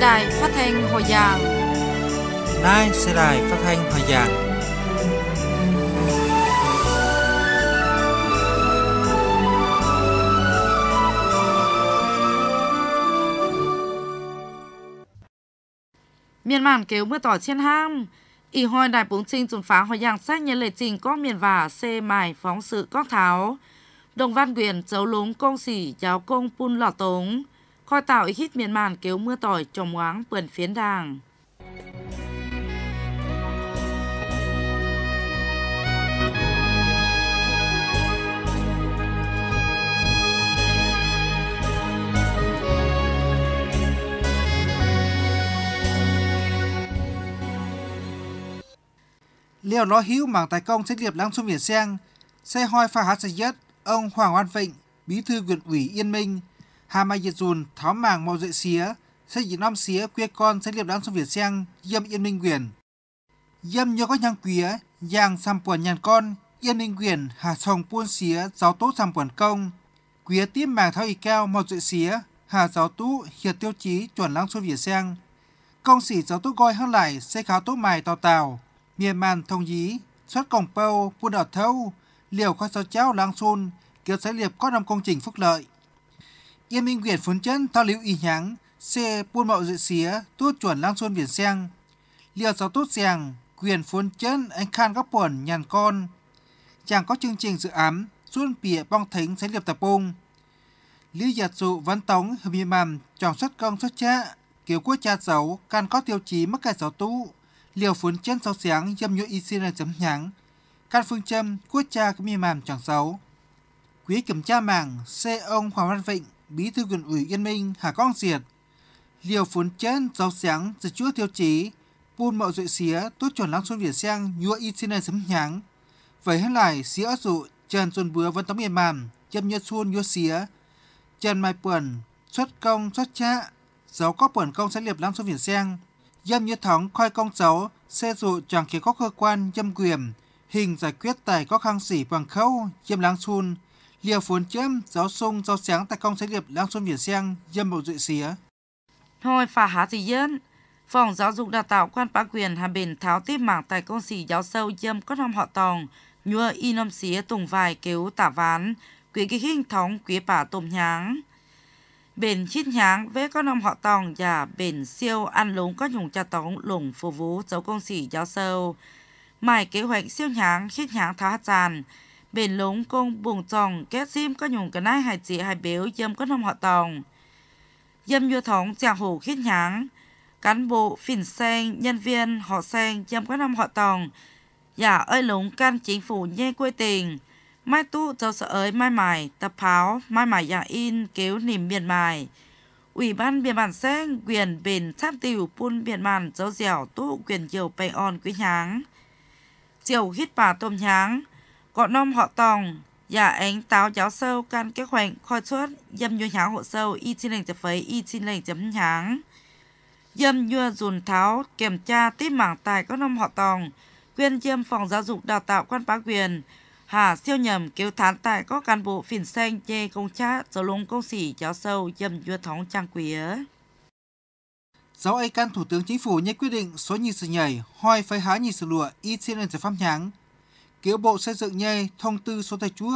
về đài phát thanh hồi giảng, Nay sẽ đài phát thanh hồi giảng. miền màn kéo mưa tỏ trên ham ỉ hoi đài bốn trinh chuẩn phá hồi giảng sách nhân lệ trình có miền và xe mài phóng sự có tháo đồng văn quyền chấu lúng công sĩ giáo công pun lọ tống Kho tàu Ikit Miền Màn kéo mưa tỏi trồng oáng vườn phiến đàng. Liệu nó hữu mảng tài công xét nghiệp lăng xuống biển sen xe hoi pha hát xe nhất, ông Hoàng Oan Vịnh, bí thư huyện ủy Yên Minh, hà mai Hamayezun tháo màng mau dậy xía, xây dựng năm xía quê con xây liệp đám sông Việt Sang, dâm yên minh quyền. Dâm nhớ có nhang quía, giang xăm quần nhàn con, yên minh quyền, hà sòng buôn xía, giáo tốt xăm quần công. Quía tiếp màng tháo y cao mau dậy xía, hà giáo tú hiệt tiêu chí chuẩn lăng sông Việt Sang. Công sĩ giáo tú gọi hăng lại xây kháo tốt mài tàu tàu, miền màn thông dí, xuất cổng pâu, buôn đỏ thâu, liều khoa sáu cháo lăng xôn, kiểu xây liệp có năm công trình phúc lợi. Yên Minh Việt phấn chân thao lưu y nháng, xe buôn mậu dự xía, tốt chuẩn lang xuân biển sang. Liều gió tốt giàng, quyền phấn chân anh khan góc buồn nhàn con. Chàng có chương trình dự án, xuân bìa bong thính sẽ liệp tập bung Lý giật dụ văn tống hợp mì mầm, tròn xuất công xuất cha, kiểu quốc cha dấu, can có tiêu chí mắc cài giáo tú. Liều phấn chân sau sáng, dâm nhuộn y xin là chấm nháng. Can phương châm, quốc cha cũng mì mầm trọng xấu. Quý kiểm tra mảng, xe ông Hoàng Văn Vịnh, Bí thư quyền ủy Yên Minh Hà Quang Diệt, liều phốn chén giáo sáng dự chúa thiếu chí, buôn mậu dội xía tốt chuẩn lắng xuân Việt sang nhua y xin này sấm nháng. Vậy hết lại xía dụ trần xuân bứa vân tấm yên màn, châm nhật xuân nhua xía. Trần mai quần, xuất công xuất trạ, giáo có quần công sẽ liệp lắng xuân Việt sang. Dâm như thắng khoai công giáo, xe dụ chẳng khiến có cơ quan dâm quyền, hình giải quyết tài có khăn sỉ bằng khâu, dâm lắng xuân, liều phun chớm giáo sung giáo sáng tại công xí nghiệp đang xuân biển sen dâm bầu dụy xía thôi phá há thì dân phòng giáo dục đào tạo quan bá quyền hà bình tháo tiếp mảng tại công sĩ giáo sâu dâm có năm họ tòng nhua y năm xía tùng vài cứu tả ván quý kỳ hình thống quý bà tôm nháng bền chít nháng với con ông họ tòng và bền siêu ăn lúng có nhùng cha tống lủng phù vú dấu công sĩ giáo sâu mài kế hoạch siêu nháng chít nháng tháo hát giàn bền lúng cung buồng tròn kết sim có nhung cái nai hải chị hải biểu dâm có năm họ tòng dâm vua thống chàng hủ khít nháng cán bộ phỉnh sen nhân viên họ sen dâm có năm họ tòng giả dạ ơi lúng can chính phủ nhê quê tình mai tu châu sợ ới mai mải tập pháo mai mải giả dạ in kéo niềm miền mài ủy ban biển bản sen quyền bền sát tiểu pun biển bản dấu dẻo tu quyền diều bay on quý nháng diều hít bà tôm nháng có nôm họ tòng, giả dạ, ánh táo giáo sâu can kế hoạch khoi chuốt, dâm nhu háo hộ sâu, y chi lệnh chập phấy, y chi lệnh chấm nháng. Dâm nhu dùn tháo, kiểm tra tiếp mảng tài có nôm họ tòng, quyên dâm phòng giáo dục đào tạo quan bá quyền, hà siêu nhầm cứu thán tại có cán bộ phìn xanh chê công cha sở lung công sĩ giáo sâu dâm nhu thống trang quía. Giáo ấy can Thủ tướng Chính phủ nhất quyết định số nhị sự nhảy, hoi phải há nhị sự lụa, y xin lên pháp nháng, kiểu Bộ Xây dựng nhây thông tư số thầy chúa,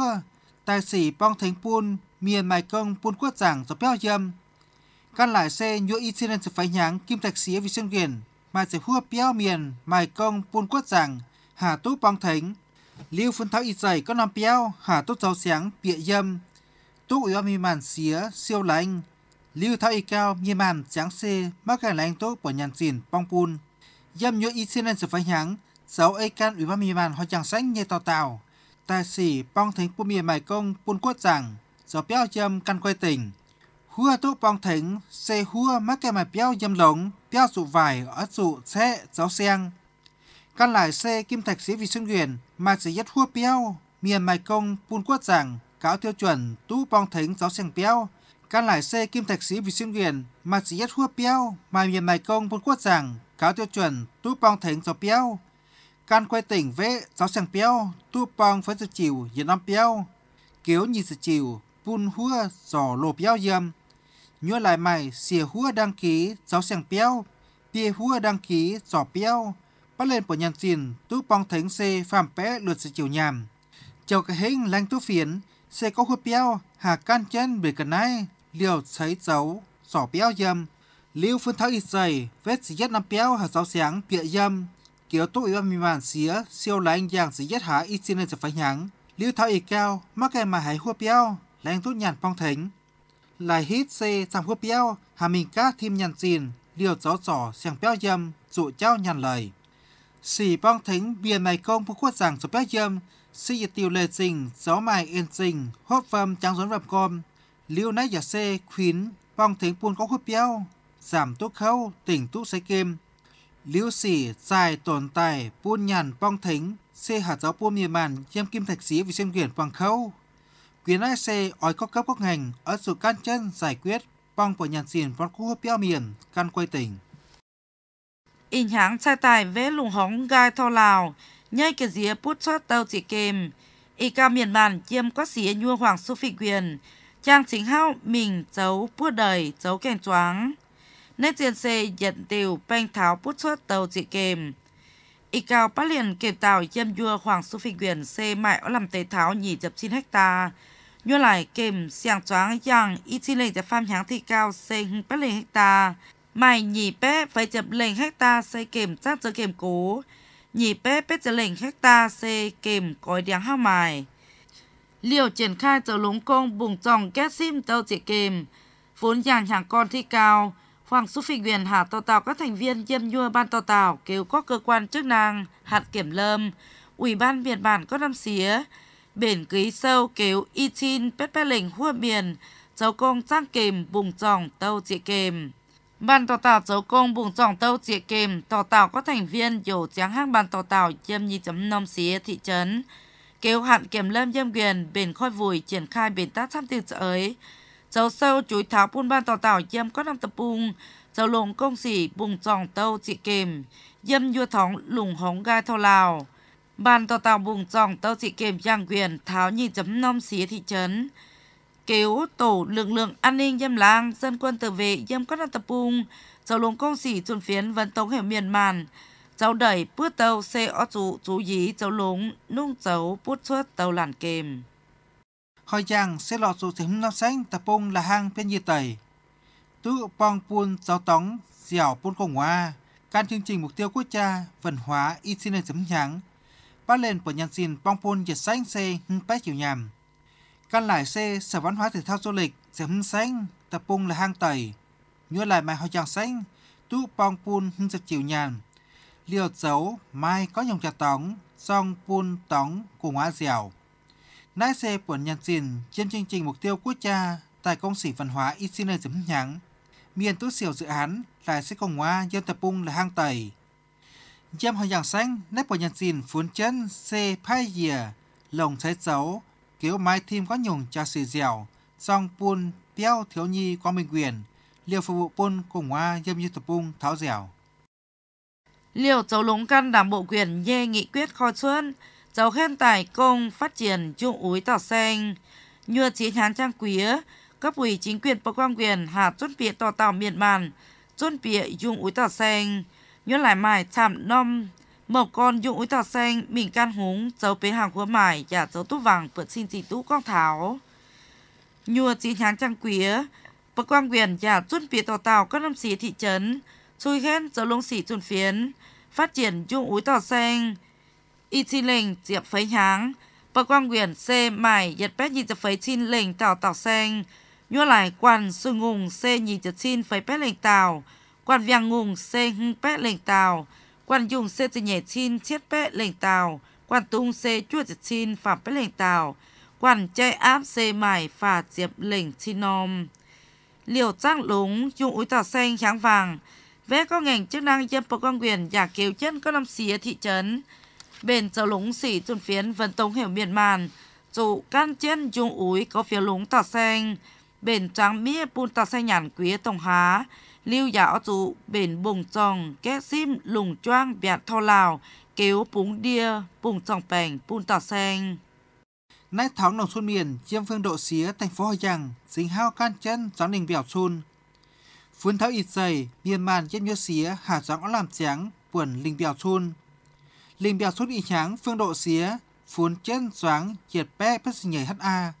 tài sĩ bong thánh pun miền mài công pun quất giảng do béo dâm. Căn lại xe nhua y xin sự phái nháng kim thạch xía vì xương quyền mà sẽ hua béo miền mài công pun quất giảng, hà tốt bong thánh. lưu phân tháo y dày có năm béo, hà tốt giáo sáng bịa dâm. Tốt ủy mi màn xía siêu lạnh lưu tháo y cao miền màn tráng xê mắc cả lành tốt của nhàn xỉn bong pun. Dâm nhua y xin sự phái nháng, sau ấy can Ủy ban Myanmar họ chẳng sách như tàu tàu. Tài sĩ bong thính bùa mìa mài công buôn quất rằng do béo dâm căn quay tỉnh. Hua tốt bong thính xe hua mắc cái mài béo dâm lống béo dụ vải ở dụ xe gió sen. Căn lại xe kim thạch sĩ vì xuân quyền mà chỉ dắt hua béo miền mài công buôn quất rằng cáo tiêu chuẩn tú bong thính gió sen béo Căn lại xe kim thạch sĩ vì xuyên quyền mà chỉ nhất hua béo mà miền mài công buôn quất rằng cáo tiêu chuẩn tú bong thính gió béo Kan quay tỉnh vẽ giáo sang béo, tu bằng phấn sự chiều yên năm béo, kéo nhìn sự chiều, bùn hua giò lộp béo dâm. Nhua lại mày xìa hua đăng ký giáo sang béo, bia hua đăng ký giò béo, bắt lên bộ nhàn xin tu bằng thánh xe phạm bé lượt sự chiều nhàm. Chào cái hình lanh tu phiến, xe có hua béo, hà can chân bề cần này, liều thấy dấu, giò béo dâm. Liêu phân tháo ít dày, vết xì nhất năm béo hà giáo sáng bịa dâm. กี่ยวตัวอีว่ามีมันเสียเซียวแรงอย่างสียดหาอีจีนจะฝันหยังเลี้ยวเท้าอีกแก้วมาแกมาหายหัวเปี้ยวแรงตุ่นหยันพองถึงหลายฮิตเซจำหัวเปี้ยวฮามิงก้าทีมหยันจีนเลี้ยวจ่อจ่อเสียงเปี้ยวยำจุเจ้าหยันเลยสี่ปองถึงเบียนในกองผู้ขวดสั่งสุเปี้ยวยำสี่ติวเลจิงเสาใหม่เอ็นจิงฮอบฟิ์มจังสนแบบกรมเลี้ยวนายยาเซควินปองถึงปูนก็หัวเปี้ยวสามตุ๊กเขาติ่งตุ๊กใส่เกม liễu sỉ dài tồn tại buôn nhàn bong thính xe hạt giáo buôn miền màn chiêm kim thạch sĩ vì xem quyển bằng khâu quyền ai xe ói có cấp các ngành ở sự can chân giải quyết bong của nhàn xỉn văn khu hấp miền căn quay tỉnh in hãng sai tài vẽ lùng hóng gai thao lào nhây cái dĩa bút xót tàu chỉ kềm y ca miền màn chiêm có xía nhua hoàng su phi quyền trang chính hao mình giấu bút đời giấu kèn choáng nên diện xe dẫn tiêu banh tháo bút xuất tàu dị kèm. Y cao bắt liền kiểm tàu dâm dưa khoảng số phi quyền xe mại ở làm tế tháo nhỉ dập xin hecta. Như lại kềm xiang choáng yang y chi lệnh dập pham háng thị cao xe hưng bắt liền hecta. Mày nhỉ bé phải dập lệnh hecta xe kềm chắc cho kềm cố. Nhỉ bé bé dập lệnh hecta xe kềm cói đáng hao mài. Liệu triển khai cho lúng công bùng tròn kết sim tàu dị kèm, Vốn dàng hàng con thị cao. Hoàng Su Phi Nguyên hạ tàu tàu các thành viên diêm nhua ban tàu tàu kêu các cơ quan chức năng, hạt kiểm lâm, ủy ban biển Bản có năm xía, biển ký sâu kêu y chin pet pet lình hua biển, cháu công trang kìm bùng tròn tàu chị kìm. Ban tàu tàu cháu công bùng tròn tàu chị kìm, tàu tàu các thành viên dầu tráng hang ban tàu tàu diêm nhi chấm năm xía thị trấn, kêu hạn kiểm lâm diêm quyền biển khôi vùi triển khai biển tác thăm tiêu ấy. Cháu sâu chuối tháo bùn ban tàu tàu yếm có năm tập bùng. Cháu lùng công sĩ bùng tròn tàu chị kìm. Yếm vua thống lùng hóng gai thâu lào. Ban tàu tàu bùng tròn tàu chị kìm giang quyền tháo nhị chấm năm xí thị trấn. Kéo tổ lực lượng an ninh yếm lang dân quân tự vệ yếm có năm tập bùng. Cháu lùng công sĩ chuẩn phiến vấn tống hiểu miền màn cháu đẩy bước tàu xe ó trụ chú ý cháu lùng nung cháu bút xuất tàu làn kềm Hoi Giang sẽ lọt số thím năm sách tập bông là hang bên nhiệt tẩy. Tự bong buôn giáo tóng, dẻo buôn khổng hoa, can chương trình mục tiêu quốc gia, văn hóa, y sinh nền chấm nháng. Bác lên của nhân xin bong buôn nhiệt sách xe hưng bách chiều nhàm. Căn lại xe sở văn hóa thể thao du lịch, sẽ hưng sách, tập bông là hang tẩy. nhớ lại mài Hoi Giang sách, tự bong buôn hưng giật chịu nhàn. Liều dấu, mai có dòng trà tóng, song buôn tóng của hoa dẻo lái xe của nhàn Xin trên chương trình mục tiêu quốc gia tại công sĩ văn hóa Isine Dấm Nhãng. Miền tốt xỉu dự án là sẽ công hóa dân tập bung là hang tẩy. Dâm hồi giảng xanh, nếp của nhàn Xin phún chân xe phai dìa, lồng trái dấu, kéo mai thêm có nhùng cho xì dẻo, song buôn béo thiếu nhi quang minh quyền, liệu phục vụ buôn cùng hoa dâm như tập bung tháo dẻo. liệu cháu lúng căn đảng bộ quyền dê nghị quyết kho xuân cháu khen tài công phát triển chung úi tỏ xanh, nhua chiến hán trang quý cấp ủy chính quyền bộ quan quyền hạ chốt bịa tỏ tàu miền màn, chốt bịa dung úi tỏ xanh, nhua lại mài chạm năm, một con dung úi tỏ xanh, mình can húng, cháu bế hàng của mài giả cháu tú vàng vượt xin dị tú con tháo. Nhua chiến hán trang quý bộ quan quyền giả chốt bịa tỏ tàu các năm xí thị trấn, chui khen cháu lông xỉ chuồn phiến, phát triển dung úi tỏ xanh, diệp háng, 一千零接飞行，不光远 xe mải giật bét nhìn phấy chín lệnh tàu tàu xanh, nhua lại quan sư ngùng xe nhìn chật chín phấy bét lệnh tàu, quan vàng ngùng xe hưng bét lệnh tàu, quan dùng xe chỉ nhảy chín chết bét lệnh tàu, quan tung xe chua chật chín phạm bét lệnh tàu, quan chơi áp xe mải phà diệp lệnh chín nôm, Liều trang lúng dùng úi tàu xanh kháng vàng, vé có ngành chức năng dân bộ quan quyền giả cứu chân có làm xía thị trấn, bên châu lúng xỉ tuần phiến vân tông hiểu miền màn, dù can chen dung úi có phía lúng tà xanh, bên trắng mía bùn tà xanh nhàn quý tổng há, lưu giáo dù bên bùng tròn kết sim lùng choang vẹn thô lào, kéo búng đia, bùng tròn bèn bùn tà xanh. Nay tháng đồng xuân miền, chiêm phương độ xía thành phố Hà Giang, dính hao can chân giáo đình vẻo xuân. Phương tháo ít dày, miền màn chiêm nhớ xía, hà giáo làm tráng, quần linh vẻo xuân linh bèo xuất y tráng phương độ xía phun trên xoáng chiệt bé bất sinh nhảy HA.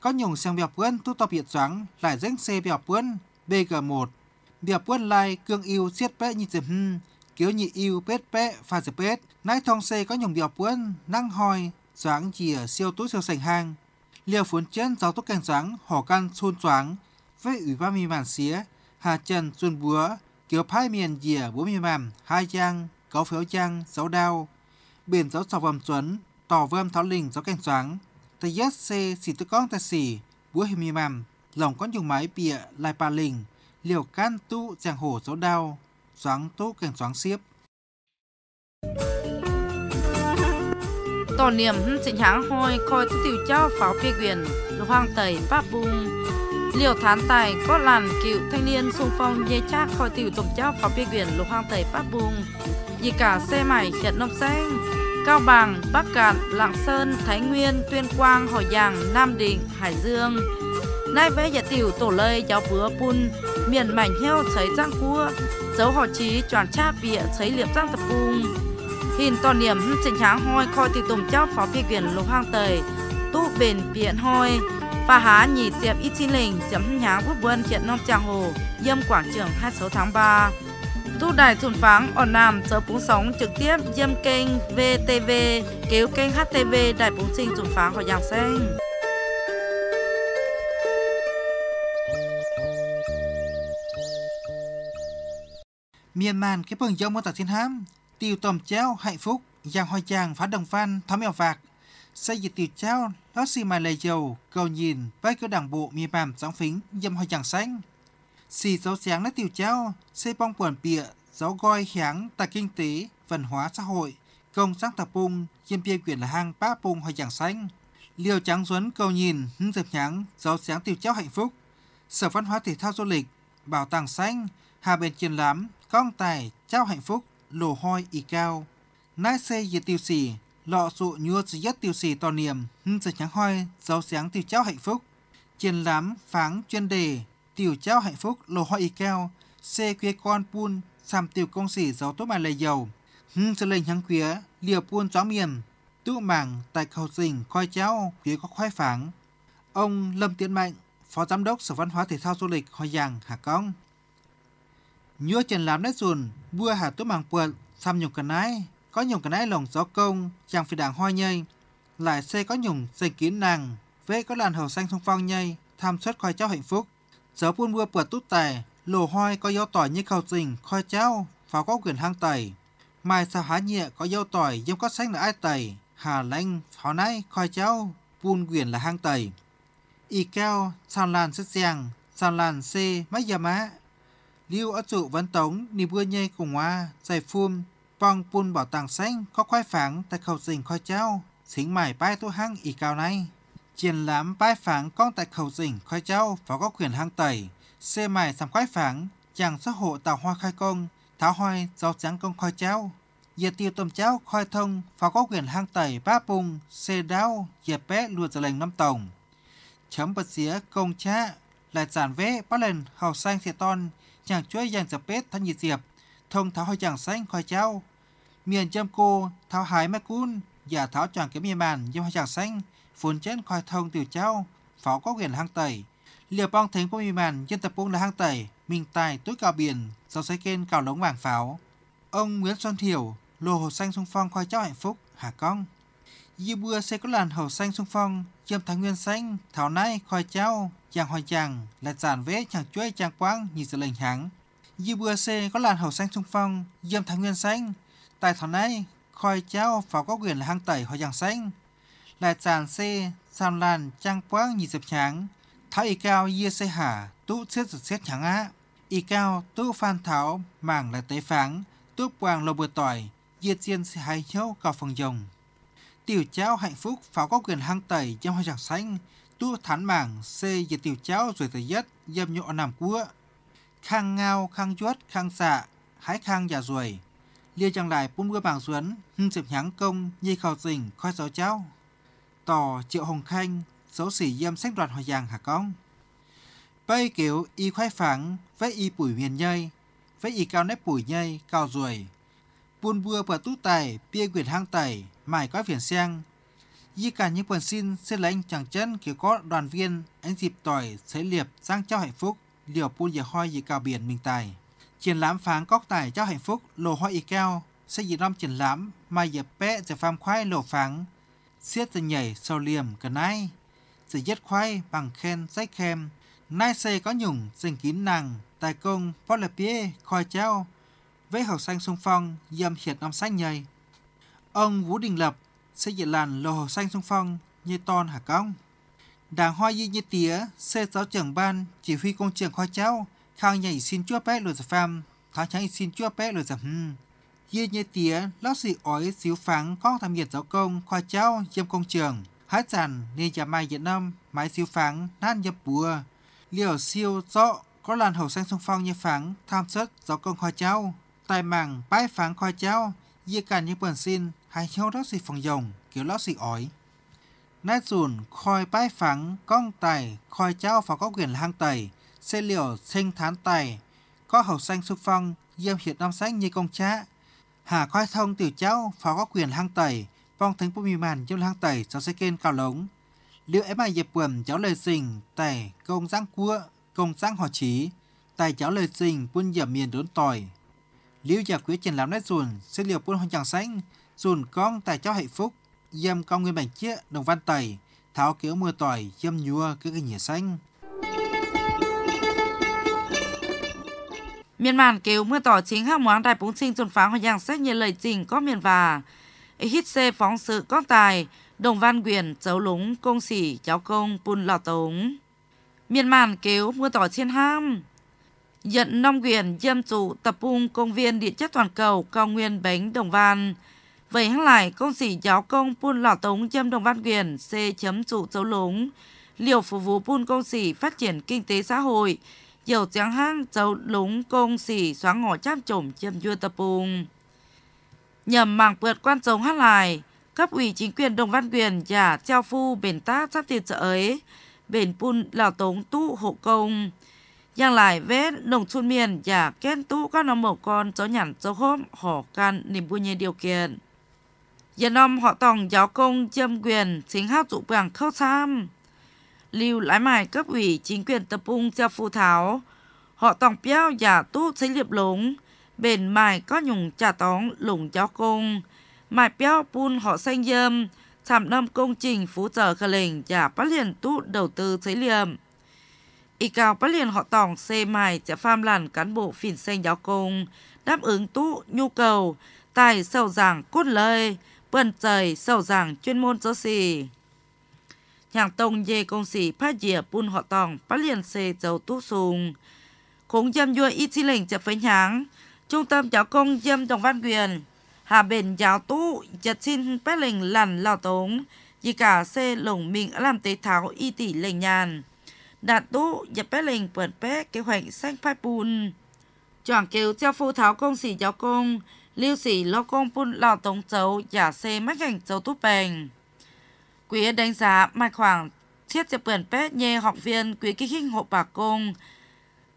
Có nhùng sang bèo quân tu tập hiện xoáng lại danh xe bèo quân BG1. Bèo quân lai cương yêu siết bé như dịp hưng, kiếu nhị yêu pet bé pha dịp bết. Nãy thông xe có nhùng bèo quân năng hoi xoáng chìa siêu túi siêu sành hang. Liều phun trên giáo tốt cảnh xoáng hỏ căn xôn xoáng với ủy ban mi màn xía hà trần xuân búa kiểu phái miền dìa bốn mì màn hai trang có phiếu trang sáu đao biển gió sò vầm chuẩn, tỏ vơm tháo lình gió canh xoáng, tay giác xê xì tư con tay xì, búa hì mì mằm, lòng con dùng máy bịa lại bà lình, liều can tu giang hổ gió đau, xoáng tu canh xoáng xiếp. Tổ niệm sinh hãng hôi khôi tư tiểu cho pháo bia quyền, hoang tẩy pháp bùng liệu thán tài có làn cựu thanh niên xung phong dây chác khỏi tiểu tổng cháu pháo biên biển lục hoang tây Bắc Bung. gì cả xe mải hiện nông xanh, Cao Bằng, Bắc Cạn, Lạng Sơn, Thái Nguyên, Tuyên Quang, Hòa Giang, Nam Định, Hải Dương. Nay vẽ giả tiểu tổ lây giáo búa bun, miền mảnh heo cháy giang cua, dấu họ trí tròn cháp vịa cháy liệp giang tập cung. Hình to niệm trình háng hoi khỏi tiểu tổng cháu pháo biên biển lục hoang tây, tu bền biển hoi. Phá Há nhì tiệp Y Chi Linh chấm nhá quốc buôn hiện nông trang hồ Dâm quảng trường 26 tháng 3 thu đài thùn pháng ở Nam giờ búng sóng trực tiếp Dâm kênh VTV kéo kênh HTV đài búng sinh thùn pháng của Giang Xanh Myanmar cái phần dông ở tạc thiên hám tiêu tòm chéo hạnh phúc giang hoi chàng phá đồng phan thám mèo phạc sẽ dự tiêu cháu lót xì mai lê dầu cầu nhìn với cửa đảng bộ mi bàm gióng phính dâm hoa chẳng xanh. Xì dấu sáng lấy tiêu cháu xây bong quần bịa giáo goi kháng tại kinh tế, văn hóa xã hội, công sáng tập bung, dân bia quyền là hang ba bung hoa chẳng xanh. Liều trắng duấn cầu nhìn hướng dập nhắn giáo sáng tiêu cháu hạnh phúc. Sở văn hóa thể thao du lịch, bảo tàng xanh, hà bên triển lãm, con tài, trao hạnh phúc, lồ hoi y cao. nai xe dự tiêu xì lọ sụ nhua chỉ nhất tiêu sỉ to niềm hưng sự trắng hoi giáo sáng tiêu cháo hạnh phúc chiến lám pháng chuyên đề tiêu cháo hạnh phúc lô hoa y keo xê quê con buôn sam tiêu công sỉ giáo tốt mà lầy dầu hưng sự lệnh hăng quía liều buôn gió miền tự mảng tại cầu dình coi cháo quía có khoai pháng ông lâm tiến mạnh phó giám đốc sở văn hóa thể thao du lịch hoi giang hà cong nhua chiến lám nét dùn bua hà tốt mảng puột xăm nhục cần nái có nhung cái nái lồng gió công, chàng phi đảng hoa nhây. Lại xe có nhung dây kiến nàng, vế có làn hầu xanh sông phong nhây, tham xuất khoai cháo hạnh phúc. Gió buôn mưa bượt tút tài, lồ hoai có gió tỏi như khẩu trình khoai cháo pháo có quyền hang tẩy. Mai sao há nhẹ có dâu tỏi dâm có xanh là ai tẩy, hà lanh, pháo nái, khoai cháo buôn quyền là hang tẩy. Y keo, sàn làn xếp giang, sàn làn xê, máy già má. Lưu ở trụ văn tống, nì bưa nhây cùng hoa, giải phun Pong pun bảo tàng xanh có khoai phẳng tại khẩu dình khoai trao, xính mải bai tu hăng y cao này. Triển lãm bai phẳng con tại khẩu dình khoai trao và có quyền hăng tẩy, xe mải sắm khoai phẳng, chẳng xuất hộ tàu hoa khai công, tháo hoài rau trắng công khoai trao. Giờ tiêu tôm cháo khoai thông và có quyền hăng tẩy ba bùng, xe đao, dẹp bé lùa giờ lệnh năm tổng. Chấm bật xía công cha, lại giản vẽ bắt lần hầu xanh xe ton, chẳng chuối dành dập bếp thân diệp thông tháo hoa chẳng xanh khoai cháo. Miền châm cô tháo hái mắc cún, giả tháo tràng kiếm miền bàn nhưng hoa chẳng xanh phun chết khoai thông tiểu cháo, pháo có quyền hang tẩy. Liệu bong thính của miền bàn dân tập bung là hang tẩy, mình tài túi cào biển, dòng xoáy kênh cào lống vàng pháo. Ông Nguyễn Xuân Thiểu, lô hồ xanh sung phong khoai cháo hạnh phúc, Hà Cong. Dư bưa sẽ có làn hồ xanh sung phong, chiêm thái nguyên xanh, thảo nai, khoai cháo, chàng hoa chàng, là giản vế chàng chuối chàng quang, nhìn sự lệnh hắng. UBC có làn hậu xanh trung phong, dâm thái nguyên xanh. tài thỏa này, khoi cháo vào có quyền là hang tẩy hoa giang xanh. Lại tràn xe, sàn làn, trang quang nhị dập tráng. Thảo y cao xe hả, tú xét giật xét tráng á. Y cao, tú phan tháo, mảng là tế pháng, tú quang lầu bừa tỏi, dưa chiên xe hai châu cao phần dòng Tiểu cháo hạnh phúc pháo có quyền hang tẩy trong hoa giang xanh. Tú thán mảng, xe dịa tiểu cháo rồi tới nhất, dâm nhộ nằm cua khang ngao khang chuốt khang xạ hái khang giả ruồi lia chàng lại bung gơ bảng xuấn hưng dịp nháng công nhi khảo tình khoi giáo cháu tỏ triệu hồng khanh dấu xỉ yêm sách đoạt hòa giàng hà con bây kiểu y khoai phẳng với y bùi miền nhây với y cao nếp bùi nhây cao ruồi buôn bua và tú tài bia quyển hang tẩy mải có phiền sang di cả những phần xin xin lãnh chẳng chân kiểu có đoàn viên anh dịp tỏi xế liệp sang cho hạnh phúc liều pun dì hoa dì cào biển mình tài. Triển lãm phán cóc tài cho hạnh phúc lồ hoa y keo, sẽ dì năm triển lãm mai dì bẽ dì pham khoai lồ phán. Xiết dì nhảy sau liềm cả nai. Dì dết khoai bằng khen sách khem. Nai xây có nhủng dành kín nàng, tài công, bó lệp bia, khoai treo. Với học xanh sung phong, dâm hiệt năm sách nhảy Ông Vũ Đình Lập sẽ dì làn lồ học xanh sung phong như ton hả công. Đảng Hoa di Nhi Tía, xe giáo trưởng ban, chỉ huy công trường khoa cháu, khang nhảy xin chúa bé lùi pham, tháng tránh xin chúa bé lùi giảm hừm. di Nhi Tía, lót xì ói xíu pháng con tham nhiệt giáo công, khoa cháu, dâm công trường, hát giản, nên nhà mai Việt Nam, mái xíu pháng, nan nhập bùa. Liều siêu rõ, có làn hậu xanh sung phong như pháng, tham xuất, giáo công khoa cháu, tài mảng, bãi pháng khoa cháu, di cản những bẩn xin, hay heo lót xì phòng dòng, kiểu lót xì ói nát dùn khoi phẳng cong tài khoi cháo và có quyền hang tẩy xe liều sinh thán tài có hậu xanh xúc phong diêm hiện năm sách như công trá hà khoi thông tiểu cháo và có quyền hang tẩy vong thánh bù mì màn trong hang tẩy sau xe kênh cao lống liệu em ai dẹp quẩm cháu lời sinh tài công giang cua công giang hòa trí tài cháu lời sinh quân dập miền đốn tỏi lưu giả quyết triển lãm nét dùn liều quân hoàng chẳng xanh dùn con cháu hạnh phúc Dâm cao nguyên bạch chiếc đồng văn tẩy, tháo kiểu mưa tỏi, dâm nhua cứ cái nhỉ xanh. Miền Màn kiểu mưa tỏi chính hàng món đại bóng sinh chuẩn phá hoa giang xét như lời trình có miền và. Hít xe phóng sự có tài, đồng văn quyền, cháu lúng, công sỉ, cháu công, bùn lò tống. Miền Màn kiểu mưa tỏi trên ham. Nhận nông quyền, dâm trụ, tập trung công viên địa chất toàn cầu, cao nguyên bánh, đồng văn. Vậy hăng lại công sĩ giáo công buôn lò tống châm đồng văn quyền C chấm trụ dấu lúng. Liệu phục vụ buôn công sĩ phát triển kinh tế xã hội. Dầu tráng hang dấu lúng công sĩ xóa ngõ chăm trộm châm dưa tập bùng. Nhằm mảng vượt quan trọng hát lại, cấp ủy chính quyền đồng văn quyền giả treo phu bền tá sắp tiền trợ ấy. Bền buôn lò tống tụ hộ công. Giang lại vết đồng xuân miền và kết tụ các nó mổ con cháu nhản cháu hôm họ can niềm vui nhiên điều kiện. Dân ông họ tòng giáo công chiêm quyền chính hao chủ bảng khâu tham. Lưu lái mài cấp ủy chính quyền tập trung cho phù tháo. Họ tòng béo giả tu xây liệp lống. Bền mài có nhùng trả tóng lủng giáo công. Mài béo bun họ xanh dâm. Thảm năm công trình phú trở khờ lệnh giả bắt liền tu đầu tư xây liệm. Y cao bắt liền họ tòng xê mài trả pham làn cán bộ phìn xanh giáo công. Đáp ứng tu nhu cầu. Tài sâu giảng cốt lời 本在首长专门做事。Hàng tông về công sĩ phát dịa bùn họ tòng bắt liền xe dầu tú sùng. Cũng dâm dua y chi lệnh chập phánh Trung tâm giáo công dâm đồng văn quyền. Hà bền giáo tú chật xin bắt lệnh lằn lao tống. Dì cả xe lồng mình làm tế tháo y tỷ lệnh nhàn. Đạt tú dập bắt lệnh bẩn bế kế hoạch sách phát bùn. Chọn kêu theo phu tháo công sĩ giáo công lưu sĩ lo công bun lò tống châu giả xe mắc cảnh châu túp bền. Quý đánh giá mai khoảng thiết chập bẩn pét nhê học viên quý kích hình hộ bà công.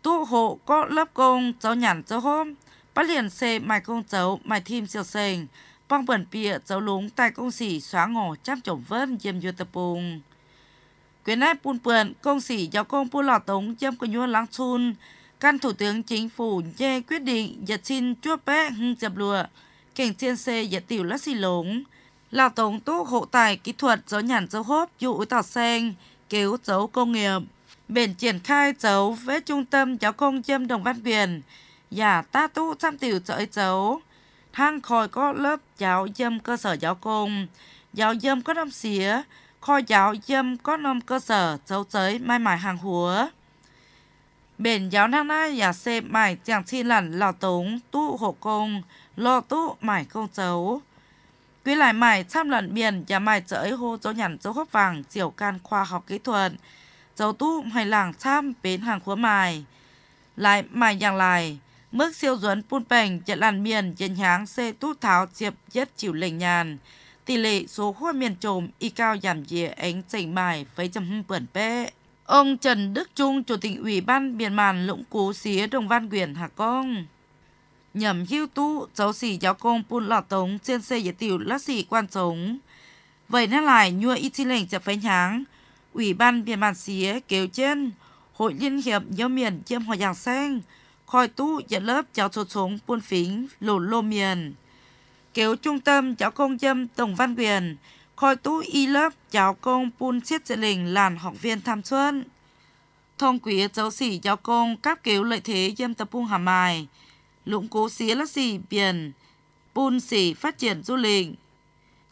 Tu hộ có lớp công cháu nhản cháu hôm, bắt liền xe mai công cháu mai thêm siêu sềnh, băng bẩn bịa cháu lúng tại công sĩ xóa ngổ chăm chồng vân dìm dùa tập bùng. Quyến này bùn bườn công sĩ giáo công bùn lò tống dâm của nhuôn lắng chun, Căn Thủ tướng Chính phủ dê quyết định giật xin chua bé hưng dập lùa, cảnh thiên xê giật tiểu lắc xì lống. Là tổng tố hộ tài kỹ thuật gió nhản dấu hốp dụ tỏ sen, cứu dấu công nghiệp. Bền triển khai dấu với trung tâm giáo công châm đồng văn quyền, giả ta tu trăm tiểu trợ dấu. Thang khỏi có lớp giáo dâm cơ sở giáo công, giáo dâm có năm xía, kho giáo dâm có năm cơ sở dấu giới mai mải hàng húa bền giáo năng na giả xe mải chẳng chi lặn lò tống tu hộ công lo tu mải công chấu Quý lại mải trăm lần biển nhà mải ấy hô cho nhằn chỗ hốc vàng chiều can khoa học kỹ thuật dấu tu mày làng trăm bến hàng khóa mài lại mài giang lại mức siêu duấn pun pèn chợ làn miền dân háng xe tu tháo chiệp nhất chịu lệnh nhàn tỷ lệ số hoa miền trồm y cao giảm dìa ánh chảnh mài với chấm hưng bẩn bê Ông Trần Đức Trung, Chủ tịch Ủy ban Biển Màn Lũng Cú Xía Đồng Văn Quyền Hà Công. Nhầm hưu tu, cháu xì giáo công buôn lọ tống trên xe giới tiểu lát xì quan sống. Vậy nên lại nhua ít xin lệnh chập phánh háng. Ủy ban Biển Màn Xía kêu trên. Hội Liên hiệp nhớ miền chiêm hòa giảng xanh. Khoi tu dẫn lớp cháu chốt sống buôn phính lộn lô miền. Kéo trung tâm cháu công châm Tổng Văn Quyền khối tú y lớp giáo công Pun Siết Dệ Lình làn học viên tham xuân. Thông quý giáo sĩ giáo công các cứu lợi thế dân tập trung hàm mài, lũng cố xí lá xì biển, Pun xì phát triển du lịch.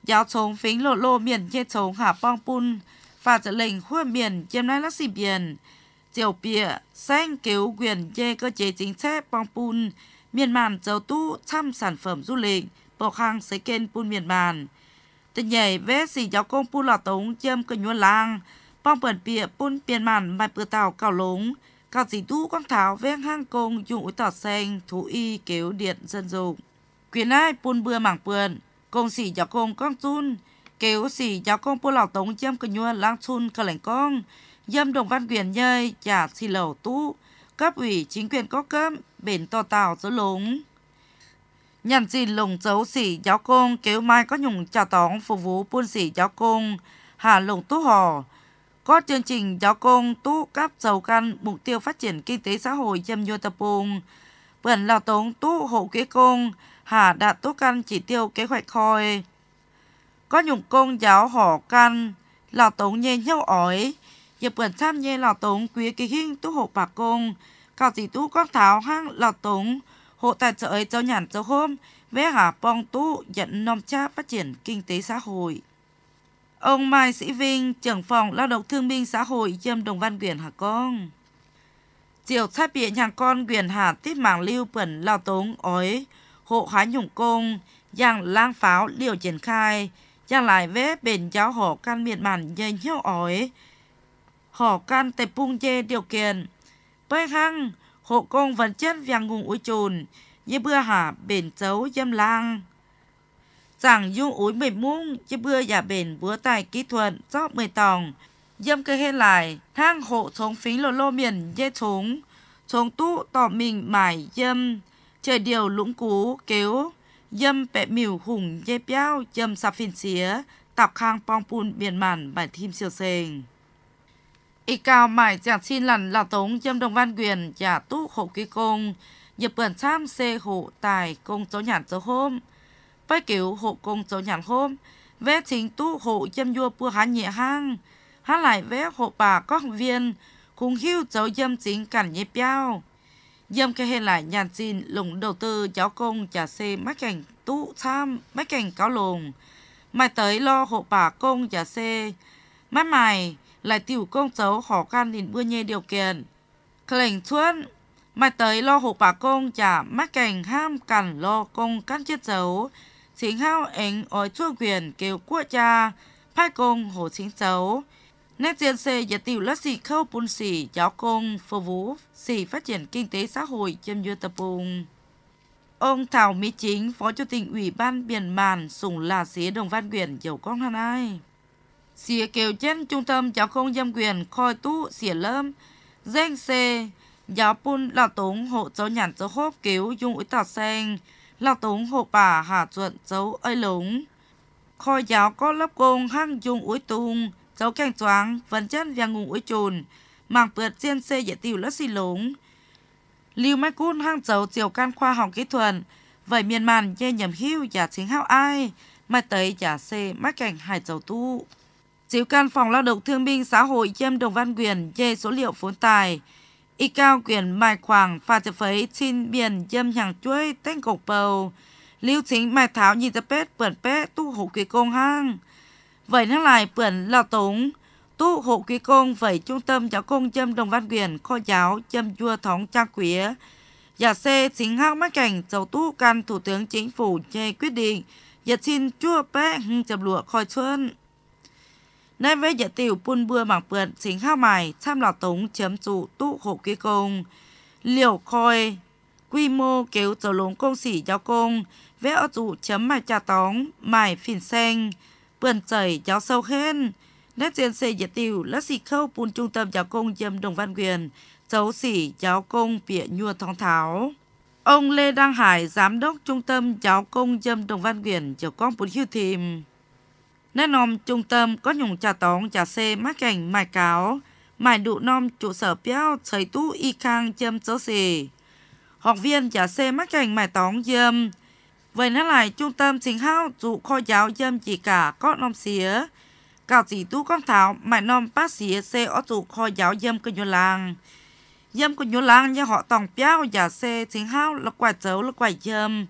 Giáo chống phính lộ lô miền che chống hạ bong Pun và Dệ Lình khuôn miền chêm lai lá xì biển, diều bịa, xanh cứu quyền che cơ chế chính sách bong Pun, miền màn dầu tu thăm sản phẩm du lịch, bộ hàng xây kênh Pun miền màn. จะใหญ่เวสียากงปูหลอตงเจิมกันยัวลางป้องเปิดเปียปุ้นเปียนมันมาเปือเต่าเก่าหลงเก่าสีตู้กองเท้าเว้งห้างกงอยู่อุตอดแซง thủ y kiểu điện dân dụng quyền ai ปุนเบื่อ mảng เปือนกงสียากงกองจุนเกี่ยวสียากงปูหลอตงเจิมกันยัวลางชุนกระแหล่งกองเยี่ยม đồng văn quyền nhơi chả xì lẩu tú cấp ủy chính quyền có cấp bền to tàu giữa lũng Nhằm gìn lồng dấu sĩ giáo công kéo mai có nhùng chào tóng phục vụ buôn sĩ giáo công hà lồng tú hò. Có chương trình giáo công tú cáp dầu căn mục tiêu phát triển kinh tế xã hội dâm nhu tập bùng. Bẩn là tống tú hộ kế công hà đạt tú căn chỉ tiêu kế hoạch khôi. Có nhùng công giáo hò căn là tống nhê nhau ói. Dịp bẩn tham nhê là tống quý kỳ hình tú hộ bà công. cao dị tú con tháo hang là tống hộ tài trợ cho nhàn cho hôm, vé Hà bong tú dẫn nom cha phát triển kinh tế xã hội. Ông Mai Sĩ Vinh, trưởng phòng lao động thương binh xã hội Dâm Đồng Văn quyền Hà Con. Chiều tháp bị nhà con quyền Hà tiếp mạng lưu bẩn lao tống ói, hộ khá nhủng công, giang lang pháo liều triển khai, giang lại vé bền giáo họ can miệt bản dây nhau ói. Họ can tệ bung dê điều kiện. Bê hăng, hộ công vật chất vàng ngùng ui chùn như bưa hả bền chấu dâm lang chẳng dung úi mềm mung như bưa giả bền búa tài kỹ thuật cho mười tòng dâm cơ hết lại thang hộ chống phính lô lô miền dê chúng chống tụ tỏ mình mải dâm trời điều lũng cú kéo dâm bẹ mỉu hùng dê béo dâm sạp phiên xía tạp khang pong pun biển màn bản thêm siêu sềnh อีกาวหมายจากชินหลันหลาตงเยี่ยมดงบ้านเกวียนอย่าตู้โขกีกงอย่าเปื่อนซ้ำเซโหตายกงโจหยันโจโฮมไปกิ๋วโหกงโจหยันโฮมเวชิงตู้โหเยี่ยมยัวปัวหันเหยห้างห้าหลายเวโหป่าก็ของเวียนคุงหิ้วโจเยี่ยมจริงกันเยี่ยเป้าเยี่ยมแค่เห็นหลายยันจินหลง đầu tư giáo công trả เซไม่แข่งตู้ซ้ำไม่แข่งเก้าลงไม่เตยรอโหป่ากงจ่าเซไม่ใหม่ là tiểu công cháu khó khăn thì bưa nhê điều kiện. Lệnh thuân, mai tới lo hộ bà công chả mắc cảnh ham cản lo công cắt chết cháu. Chính hao ảnh ói chua quyền kêu quốc cha, phai công hồ chính cháu. Nét diện xe giả tiểu lát xì khâu bùn xì giáo công phô vũ xì phát triển kinh tế xã hội châm dưa tập bùng. Ông Thảo Mỹ Chính, Phó Chủ tịch Ủy ban Biển Màn, Sùng Là Xế Đồng Văn Quyền, Dầu Con Hàn Ai xìa kiều chân trung tâm giáo không dâm quyền khôi tú xìa lâm danh xê giáo pun là tống hộ cháu nhàn cháu hốp cứu dung úi tọt sen là tống hộ bà hà chuẩn cháu ơi lúng khôi giáo có lớp công hăng dung úi tung cháu canh choáng vấn chân và ngùng úi trùn mảng bượt trên xe dễ tiêu lớp xì lúng lưu mai cun hăng cháu chiều can khoa học kỹ thuật vậy miền màn dê nhầm hưu và chính hao ai mà tới giả xe mắc cảnh hải cháu tu Diếu Căn Phòng Lao động Thương binh Xã hội Dâm Đồng Văn Quyền chê số liệu phốn tài. Y cao quyền mài khoảng pha chợ phấy xin biển dâm hàng chuối tên cục bầu. Lưu chính mài tháo nhìn ra pết bẩn pết tu hộ quý công hang. Vậy nó lại bẩn là tống. Tu hộ quý công vậy trung tâm giáo công châm đồng văn quyền kho giáo châm chua thống trang quía. Giả xe chính hắc mắc cảnh dầu tu can thủ tướng chính phủ chê quyết định. Giả xin chua pế hưng chập lụa khỏi xuân. Nơi vết nhật tiểu bùn bưa mảng bượn xính khao mài tham lọt tống trụ tụ khổ kia công. Liều khôi quy mô kéo dầu lống công sĩ giáo công vẽ ở trụ chấm mài trà tóng mài phìn xanh bườn chảy giáo sâu khen nét diện xê diệt tiểu lát xì khâu bùn trung tâm giáo công dâm đồng văn quyền dấu xỉ giáo công bịa nhua thong tháo ông lê đăng hải giám đốc trung tâm giáo công dâm đồng văn quyền chiều con bùn hiu thìm Nét nom trung tâm có nhung trà tóng trà xe mắc cảnh mài cáo, mài đụ nom trụ sở béo thầy tú y khang châm số xì. Học viên trà xe mắc cảnh mài tóng dâm. Vậy nó lại trung tâm sinh hao trụ kho giáo dâm chỉ cả có nom xía. Cào chỉ tú con thảo mài nom bác xía xe ở trụ kho giáo dâm cơ nhu làng. Dâm cơ nhu làng như họ tòng béo trà xe sinh hao là quả chấu là quả dâm.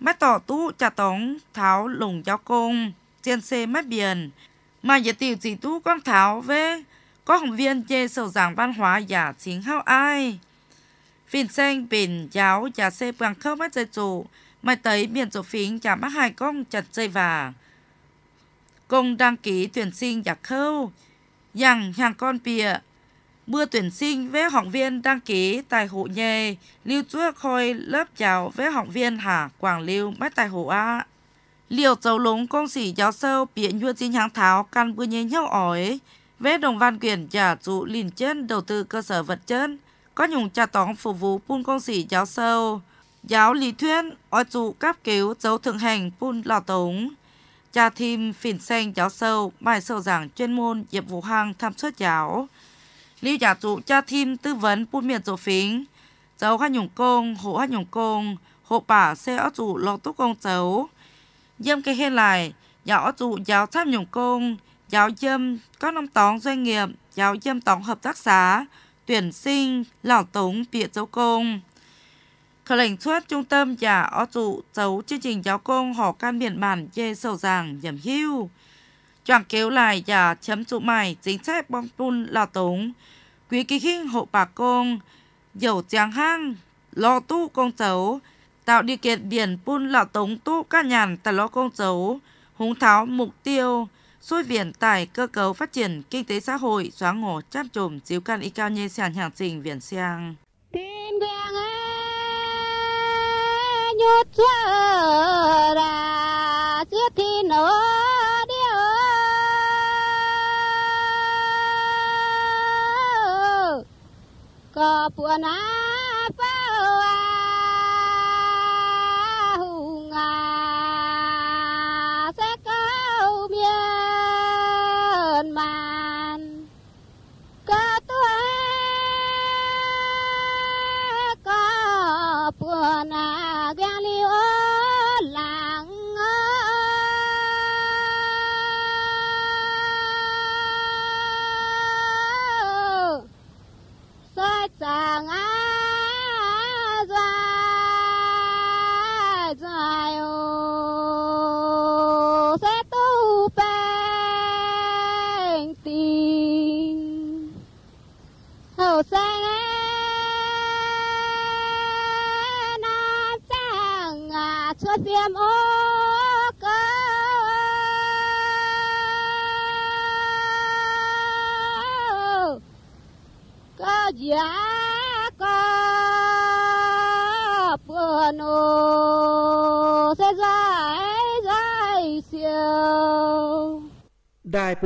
Mẹ tỏ tú trà tóng tháo lùng giáo công tiền xê mắt biển. Mà giờ tiểu chỉ tú con tháo về, có học viên chê sầu giảng văn hóa giả chính hao ai. Phìn xanh biển giáo giả xe bằng khâu mắt dây trụ mày tới biển chỗ phính giả mắt hai con chặt dây vàng. Công đăng ký tuyển sinh giả khâu, rằng hàng con bìa bưa tuyển sinh với học viên đăng ký tại hộ nhề, lưu chúa khôi lớp chào với học viên hà Quảng Lưu bắt tại hộ A liệu dấu lúng công sĩ giáo sâu biến nhuận xin hãng tháo căn bữa nhé nhau ỏi vế đồng văn quyền giả dụ liền chân đầu tư cơ sở vật chất có nhung trà tóng phục vụ phun công sĩ giáo sâu giáo lý thuyết ở trụ cấp cứu dấu thượng hành phun lò tống trà thìm phỉnh xanh giáo sâu bài sâu giảng chuyên môn nghiệp vụ hàng tham suất giáo lưu giả trụ cha thìm tư vấn phun miệt dụ phính dấu hát nhung công hộ hát nhung công hộ bả xe ở trụ lò túc công dấu Dâm cái hê lại, giáo dụ giáo tham nhũng công, giáo dâm có năm tóng doanh nghiệp, giáo dâm tóng hợp tác xã, tuyển sinh, lão tống bịa dấu công. Khởi lệnh xuất trung tâm và ó dụ dấu chương trình giáo công họ can biển bản dê sầu giảng nhầm hưu. chọn kéo lại và chấm dụ mày chính sách bong bun lão tống, quý kỳ khinh hộ bà công, dầu tràng hăng lo tu công dấu, tạo điều kiện biển buôn lọ tống tu các nhàn tại lo công dấu, húng tháo mục tiêu, xôi viện tải cơ cấu phát triển kinh tế xã hội, xóa ngổ cháp trùm chiếu can y cao nhê sàn hàng trình viện sang. Tin quang nhốt chờ đà, chết thi nữa. Hãy subscribe cho kênh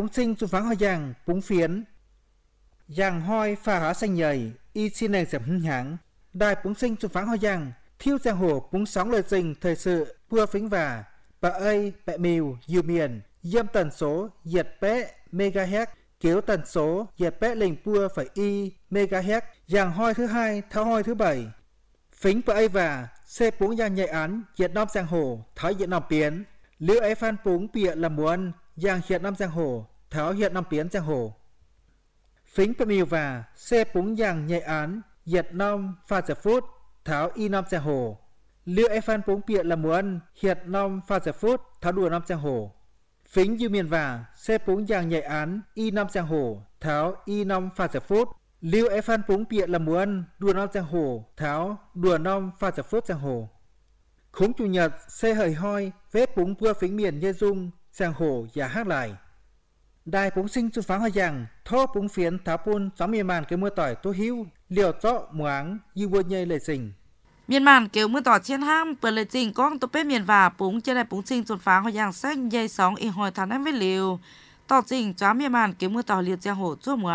cũng sinh chú phán hoa giang cũng phiến giang hoi pha hóa xanh nhầy y xin nền giảm hưng hãng đài cũng sinh chú phán hoa giang thiêu giang hồ cũng sóng lời tình thời sự vua phính và bà ây bẹ mìu dù miền dâm tần số diệt bé megahertz kiểu tần số diệt bé lình pua phải y megahertz giang hoi thứ hai tháo hoi thứ bảy phính bà ây và xe bốn giang nhạy án diệt nam giang hồ thái diệt nam tiến liễu ấy phan bốn bịa là muốn giang hiện nam giang hồ tháo hiện năm tiếng Giang Hồ. Phính Bạc Miêu và xe búng giang nhạy án, Việt Nam pha giờ phút, tháo y năm Giang Hồ. Liệu e phan búng bịa là muốn hiện năm pha giờ phút, tháo đùa năm Giang Hồ. Phính như miền và xe búng giang nhạy án, y năm Giang Hồ, tháo y năm pha giờ phút. Liệu e phan búng bịa là muốn đùa năm Giang Hồ, tháo đùa năm pha giờ phút Giang Hồ. Khúng chủ nhật, xe hời hoi, vết búng vừa phính miền nhê dung, Giang Hồ và hát lại đài búng sinh chút pháo hoa rằng thô búng phiến tháo pun xóm miền màn cái mưa tỏi tố hưu liều tọ muáng như buôn nhây lệ sình miền màn kiểu mưa tỏi trên ham bởi lệ trình con tô bếp miền và búng trên đài búng sinh chút pháo hoa rằng sách dây sóng y hồi thắng em với liều tỏ trình chó miền màn kiểu mưa tỏi liều ra hổ chua mùa